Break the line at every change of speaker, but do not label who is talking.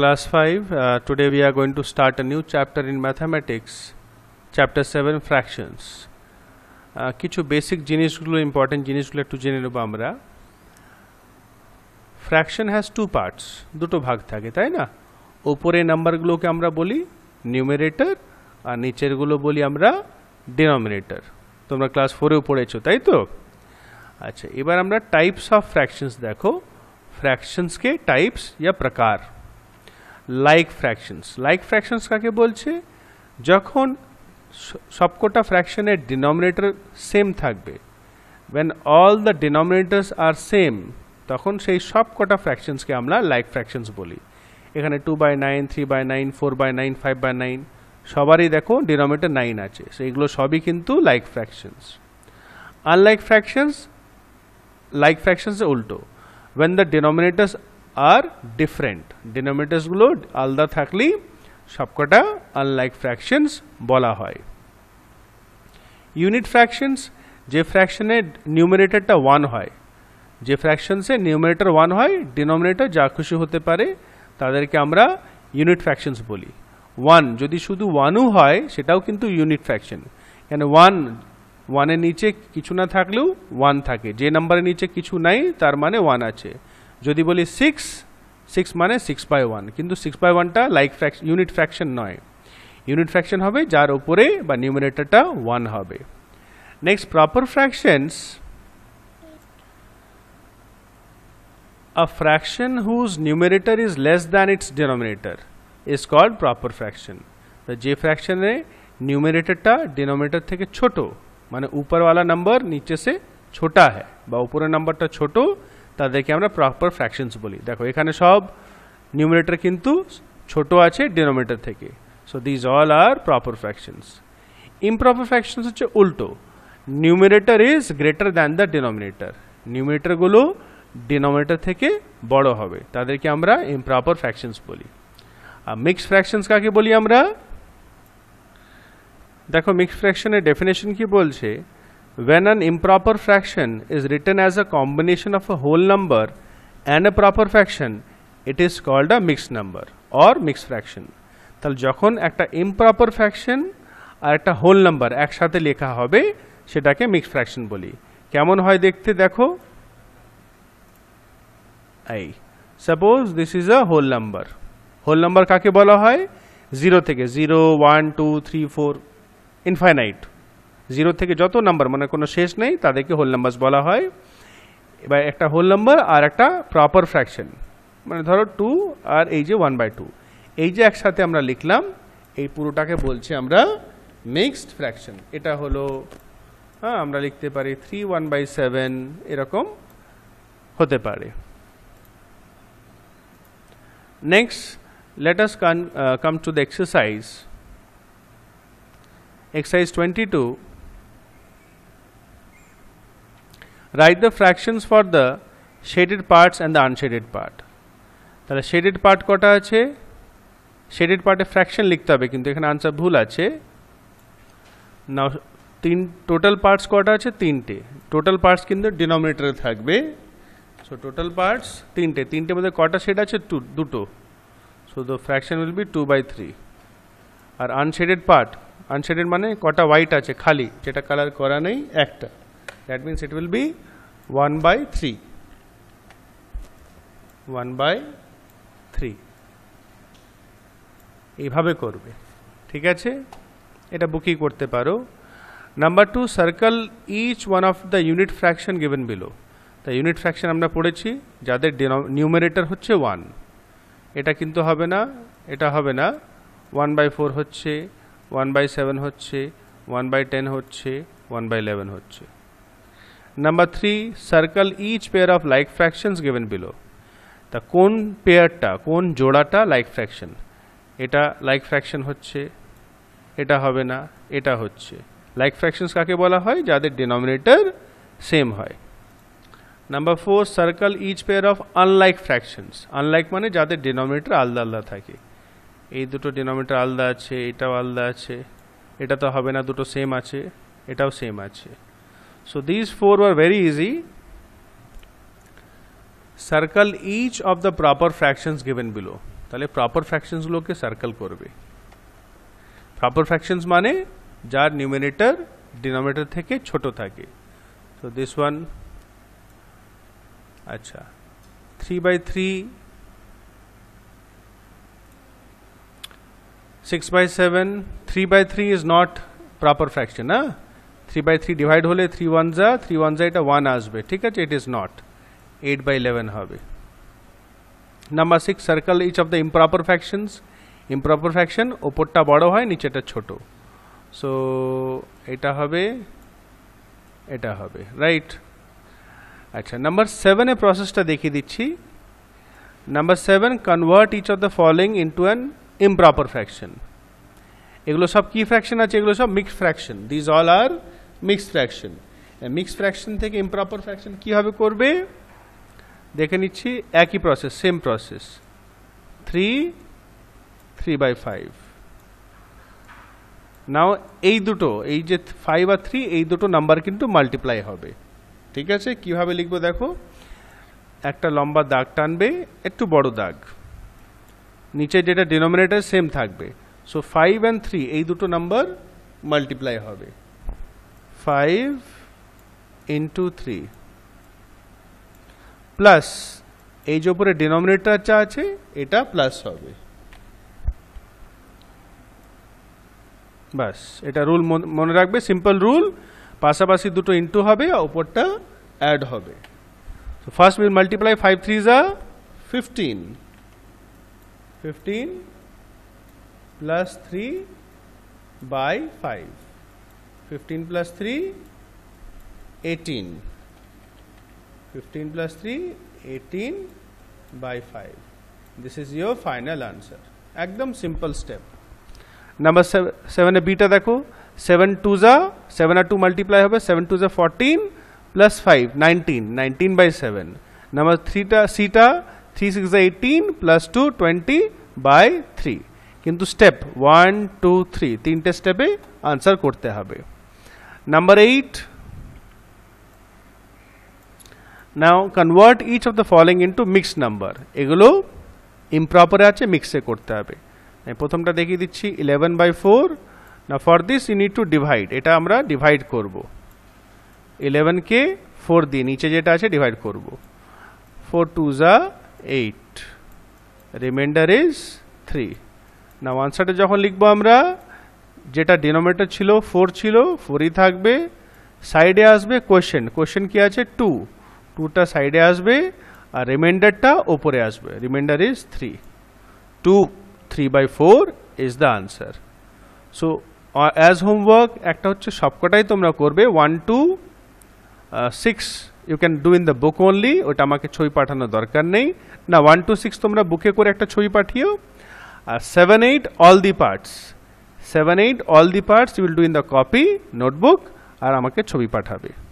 class 5 uh, today we are going to start a new chapter in mathematics chapter 7 fractions কিছু basic জিনিসগুলো important জিনিসগুলো একটু জেনে নেবো আমরা ফ্র্যাকশন হ্যাজ টু পার্টস দুটো ভাগ থাকে তাই না ওপরে নাম্বারগুলোকে আমরা বলি নিউমেরেটার আর নিচেরগুলো বলি আমরা ডিনোমিনেটার তোমরা ক্লাস ফোরেও পড়েছো তাই তো আচ্ছা এবার আমরা টাইপস অফ ফ্র্যাকশনস দেখো फ्रैक्शंस के टाइप्स या प्रकार লাইক ফ্র্যাকশনস লাইক ফ্র্যাকশনস কাকে বলছে যখন সবকটা ফ্র্যাকশনের ডিনোমিনেটর সেম থাকবে when all the denominators are same তখন সেই সবকটা কটা ফ্র্যাকশনসকে আমরা লাইক ফ্র্যাকশনস বলি এখানে two by nine three by nine four by nine five by nine সবারই দেখো ডিনোমিনেটর নাইন আছে সেইগুলো সবই কিন্তু like fractions unlike fractions like fractions উল্টো when the denominators are different ডিনোমিনেটার্সগুলো আলাদা থাকলেই সবকটা আনলাইক ফ্র্যাকশনস বলা হয় ইউনিট ফ্র্যাকশনস যে ফ্র্যাকশনে নিউমিনেটারটা ওয়ান হয় যে ফ্র্যাকশনসে নিউমিনেটার ওয়ান হয় ডিনোমিনেটার যা খুশি হতে পারে তাদেরকে আমরা ইউনিট ফ্র্যাকশনস বলি ওয়ান যদি শুধু ওয়ানও হয় সেটাও কিন্তু ইউনিট ফ্র্যাকশন কেন ওয়ান ওয়ানের নিচে কিছু না থাকলেও ওয়ান থাকে যে নাম্বারের নিচে কিছু নাই তার মানে ওয়ান আছে যদি বলি 6 6 মানে 6/1 কিন্তু 6/1 টা লাইক ফ্র্যাকশন ইউনিট ফ্র্যাকশন নয় ইউনিট ফ্র্যাকশন হবে যার উপরে বা নিউমেরেটরটা 1 হবে next proper fractions a fraction whose numerator is less than its denominator is called proper fraction যে ফ্র্যাকশনে নিউমেরেটরটা ডিনোমিনেটর থেকে ছোট মানে উপর वाला নাম্বার নিচে से छोटा है বা উপরের নাম্বারটা ছোট তাদেরকে আমরা প্রপার ফ্র্যাকশনস বলি দেখো এখানে সব নিউমিনেটার কিন্তু ছোট আছে ডিনোমিনেটার থেকে so these all are proper fractions improper fractions হচ্ছে উল্টো numerator is greater than the denominator নিউমিনেটারগুলো ডিনোমিনেটার থেকে বড় হবে তাদেরকে আমরা ইমপ্রপার ফ্র্যাকশনস বলি আর মিক্সড ফ্র্যাকশনস কাকে বলি আমরা দেখো মিক্সড ফ্র্যাকশনের ডেফিনেশন কি বলছে When an improper fraction is written as a combination of a whole number and a proper fraction, it is called a mixed number or mixed fraction. তাহলে যখন একটা ইমপ্রপার ফ্র্যাকশন আর একটা হোল নাম্বার একসাথে লেখা হবে সেটাকে মিক্সড ফ্র্যাকশন বলি কেমন হয় দেখতে দেখো এই suppose this is a whole number whole number কাকে বলা হয় জিরো থেকে zero one two three four infinite zero থেকে যত নাম্বার মানে কোনো শেষ নেই তাদেরকে হোল নাম্বার বলা হয় এবার একটা হোল নাম্বার আর একটা প্রপার ফ্র্যাকশন মানে ধরো টু আর এই যে ওয়ান বাই টু এই যে একসাথে আমরা লিখলাম এই পুরোটাকে বলছি আমরা মিক্সড ফ্র্যাকশন এটা হলো হ্যাঁ আমরা লিখতে পারি থ্রি ওয়ান বাই সেভেন এরকম হতে পারে next let us can come to the exercise exercise twenty two write the fractions for the shaded parts and the unshaded part তাহলে শেডেড পার্ট কটা আছে শেডেড পার্টে ফ্র্যাকশন লিখতে হবে কিন্তু এখানে আনসার ভুল আছে না তিন টোটাল পার্টস কটা আছে তিনটে টোটাল পার্টস কিন্তু ডিনোমিনেটারে থাকবে সো টোটাল পার্টস তিনটে তিনটে মধ্যে কটা শেড আছে টু দুটো so the fraction will be two by three আর আনশেডেড পার্ট আনশেডেড মানে কটা হোয়াইট আছে খালি যেটা কালার করা নেই একটা that means it will be 1 by 3 1 by 3 এইভাবে করবে ঠিক আছে এটা বুকই করতে পারো number two circle each one of the unit fraction given below তা ইউনিট ফ্র্যাকশন আমরা পড়েছি যাদের নিউমারেটার হচ্ছে ওয়ান এটা কিন্তু হবে না এটা হবে না ওয়ান বাই ফোর হচ্ছে ওয়ান বাই সেভেন হচ্ছে ওয়ান বাই টেন হচ্ছে ওয়ান বাই ইলেভেন হচ্ছে number three circle each pair of like fractions given below তা কোন পেয়ারটা কোন জোড়াটা লাইক ফ্র্যাকশন এটা লাইক ফ্র্যাকশন হচ্ছে এটা হবে না এটা হচ্ছে লাইক ফ্র্যাকশনস কাকে বলা হয় যাদের ডিনোমিনেটর সেম হয় number four circle each pair of unlike fractions unlike মানে যাদের ডিনোমিনেটর আলাদা আলাদা থাকে এই দুটো ডিনোমিনেটর আলাদা আছে এটাও আলাদা আছে এটা তো হবে না দুটো সেম আছে এটাও সেম আছে So these four were very easy. Circle each of the proper fractions given below. তাহলে প্রপার ফ্র্যাকশনসগুলোকে সার্কেল করবে প্রপার ফ্র্যাকশনস মানে যার নিউমিনেটার ডিনোমিনেটার থেকে ছোট থাকে তো দিস ওয়ান আচ্ছা three by three six by seven three by three is not proper fraction হ্যাঁ 3/3 डिवाइड होले 31/31 এটা 1 আসবে ঠিক আছে ইট ইজ নট 8/11 হবে নাম্বার 6 circle each of the improper fractions improper fraction ওপরেটা বড় হয় নিচেটা ছোট সো এটা হবে এটা হবে রাইট আচ্ছা নাম্বার 7 এ প্রসেসটা দেখিয়ে দিচ্ছি নাম্বার 7 convert each of the following into an improper fraction এগুলো সব কি ফ্র্যাকশন আছে এগুলো সব mixed fraction this all are mix fraction mixed fraction থেকে ইম্প্রপার ফ্র্যাকশন কীভাবে করবে দেখে নিচ্ছি একই process same process three three by five নাও এই দুটো এই যে ফাইভ আর থ্রি এই দুটো নাম্বার কিন্তু মাল্টিপ্লাই হবে ঠিক আছে কিভাবে লিখবো দেখো একটা লম্বা দাগ টানবে একটু বড় দাগ নিচে যেটা ডিনোমিনেটার সেম থাকবে সো ফাইভ অ্যান্ড থ্রি এই দুটো নাম্বার মাল্টিপ্লাই হবে 5 into 3 প্লাস এই যে উপরে ডিনোমিনেটারটা আছে এটা প্লাস হবে বাস এটা রুল মনে রাখবে সিম্পল রুল পাশাপাশি দুটো ইনটু হবে আর উপরটা অ্যাড হবে তো first will multiply five three যা fifteen fifteen plus three by five fifteen plus three eighteen fifteen plus three eighteen by five this is your final answer एकदम सिंपल स्टेप नंबर सेवन बीटा देखो seven two जा seven আর two multiply হবে seven two যা fourteen plus five nineteen nineteen by seven number থ্রিটা সিটা three six যা eighteen plus two twenty by three কিন্তু স্টেপ ওয়ান টু থ্রি তিনটে স্টেপে আনসার করতে হবে Number 8. Now convert each of the following into mixed number. এগুলো improper আছে মিক্সে করতে হবে আমি প্রথমটা দেখিয়ে দিচ্ছি ইলেভেন বাই ফোর না for this you need to divide এটা আমরা ডিভাইড করব ইলেভেনকে ফোর দিয়ে নিচে যেটা আছে ডিভাইড করব ফোর টু জা এইট রিমাইন্ডার ইজ থ্রি না আনসারটা যখন লিখবো আমরা যেটা ডিনোমিনেটর ছিল ফোর ছিল ফোরই থাকবে সাইডে আসবে কোয়েশ্চেন কোয়েশ্চেন কি আছে টু টুটা সাইডে আসবে আর রিমাইন্ডারটা ওপরে আসবে remainder is three two three by four is the answer so as homework একটা হচ্ছে সবকটাই তোমরা করবে one to six you can do in the book only ওটা আমাকে ছবি পাঠানোর দরকার নেই না ওয়ান টু সিক্স তোমরা বুকে করে একটা ছবি পাঠিও আর seven eight all the parts seven eight all the parts you'll do in the copy notebook আর আমাকে ছবি পাঠাবে